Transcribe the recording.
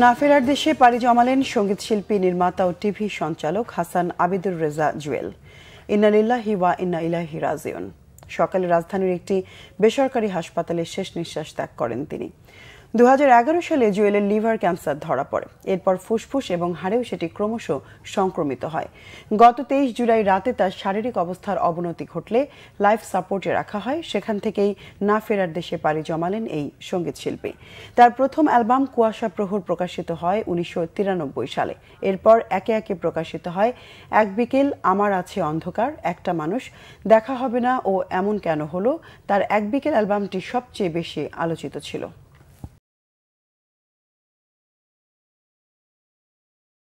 না ফেরার দেশে পাড়ি জমালেন সঙ্গীত শিল্পী নির্মাতা ও টিভি সঞ্চালক হাসান আবিদুর রেজা জুয়েল ইন্নালিল্লাহি ওয়া ইন্না ইলাহি রাজিউন সকালে রাজধানীর একটি বেসরকারি হাসপাতালে শেষ নিঃশ্বাস ত্যাগ করেন তিনি দু সালে জুয়েলের লিভার ক্যান্সার ধরা পড়ে এরপর ফুসফুস এবং হাড়েও সেটি ক্রমশ সংক্রমিত হয় গত তেইশ জুলাই রাতে তার শারীরিক অবস্থার অবনতি ঘটলে লাইফ সাপোর্টে রাখা হয় সেখান থেকেই না ফেরার দেশে পাড়ি জমালেন এই সঙ্গীত শিল্পী তার প্রথম অ্যালবাম কুয়াশা প্রহর প্রকাশিত হয় উনিশশো সালে এরপর একে একে প্রকাশিত হয় এক বিকেল আমার আছে অন্ধকার একটা মানুষ দেখা হবে না ও এমন কেন হলো তার এক বিকেল অ্যালবামটি সবচেয়ে বেশি আলোচিত ছিল